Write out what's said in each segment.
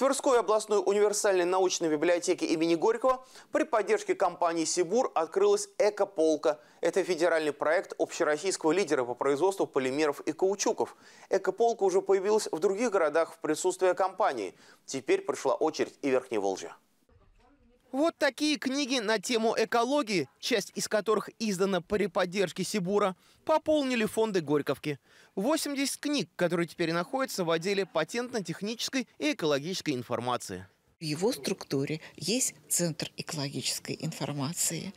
Тверской областной универсальной научной библиотеке имени Горького при поддержке компании «Сибур» открылась «Экополка». Это федеральный проект общероссийского лидера по производству полимеров и каучуков. «Экополка» уже появилась в других городах в присутствии компании. Теперь пришла очередь и Верхней Волжья. Вот такие книги на тему экологии, часть из которых издана при поддержке Сибура, пополнили фонды Горьковки. 80 книг, которые теперь находятся в отделе патентно-технической и экологической информации. В его структуре есть Центр экологической информации.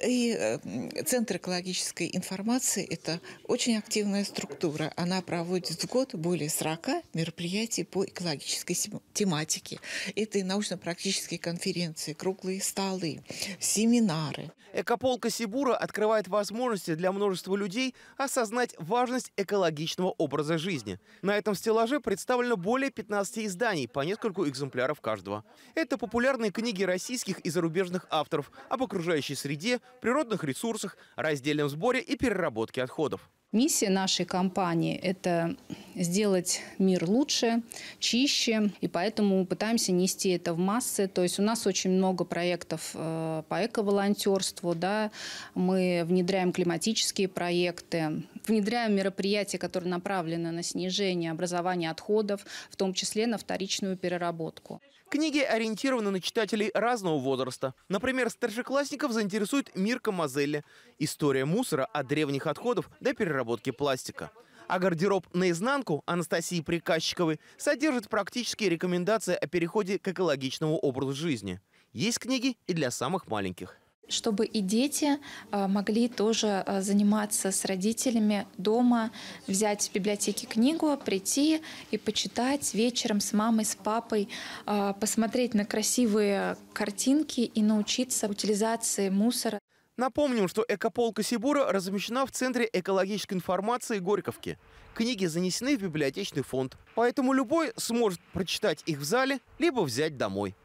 И э, Центр экологической информации – это очень активная структура. Она проводит в год более 40 мероприятий по экологической тематике. Это и научно-практические конференции, круглые столы, семинары. Экополка Сибура открывает возможности для множества людей осознать важность экологичного образа жизни. На этом стеллаже представлено более 15 изданий, по нескольку экземпляров каждого каждого. Это популярные книги российских и зарубежных авторов об окружающей среде, природных ресурсах, раздельном сборе и переработке отходов. Миссия нашей компании – это сделать мир лучше, чище, и поэтому мы пытаемся нести это в массы. То есть у нас очень много проектов э, по эко-волонтерству, да, мы внедряем климатические проекты, внедряем мероприятия, которые направлены на снижение образования отходов, в том числе на вторичную переработку. Книги ориентированы на читателей разного возраста. Например, старшеклассников заинтересует "Мир Мазелли «История мусора от древних отходов до переработки пластика». А гардероб наизнанку Анастасии Приказчиковой содержит практические рекомендации о переходе к экологичному образу жизни. Есть книги и для самых маленьких чтобы и дети а, могли тоже а, заниматься с родителями дома, взять в библиотеке книгу, прийти и почитать вечером с мамой, с папой, а, посмотреть на красивые картинки и научиться утилизации мусора. Напомним, что экополка Сибура размещена в Центре экологической информации Горьковки. Книги занесены в библиотечный фонд, поэтому любой сможет прочитать их в зале, либо взять домой.